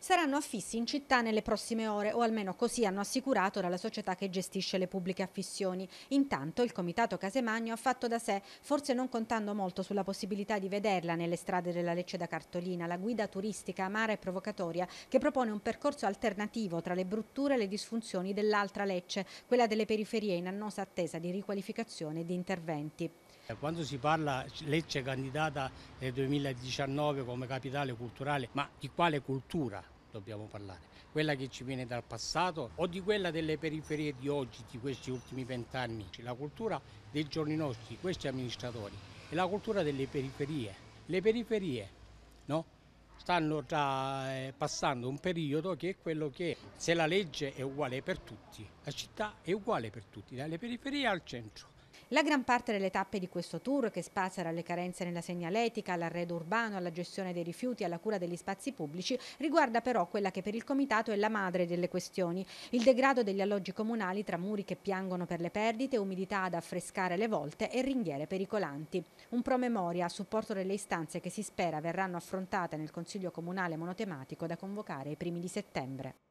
saranno affissi in città nelle prossime ore o almeno così hanno assicurato dalla società che gestisce le pubbliche affissioni. Intanto il comitato Casemagno ha fatto da sé, forse non contando molto sulla possibilità di vederla nelle strade della Lecce da Cartolina, la guida turistica amara e provocatoria che propone un percorso alternativo tra le brutture e le disfunzioni dell'altra Lecce, quella delle periferie in annosa attesa di riqualificazione e di interventi. Eh, quando si parla Lecce candidata nel 2019 come capitale culturale, ma di quale cultura? dobbiamo parlare, quella che ci viene dal passato o di quella delle periferie di oggi, di questi ultimi vent'anni, la cultura dei giorni nostri, questi amministratori, è la cultura delle periferie. Le periferie no? stanno già eh, passando un periodo che è quello che se la legge è uguale per tutti, la città è uguale per tutti, dalle periferie al centro. La gran parte delle tappe di questo tour, che spazia dalle carenze nella segnaletica, all'arredo urbano, alla gestione dei rifiuti, alla cura degli spazi pubblici, riguarda però quella che per il Comitato è la madre delle questioni, il degrado degli alloggi comunali tra muri che piangono per le perdite, umidità ad affrescare le volte e ringhiere pericolanti. Un promemoria a supporto delle istanze che si spera verranno affrontate nel Consiglio Comunale Monotematico da convocare ai primi di settembre.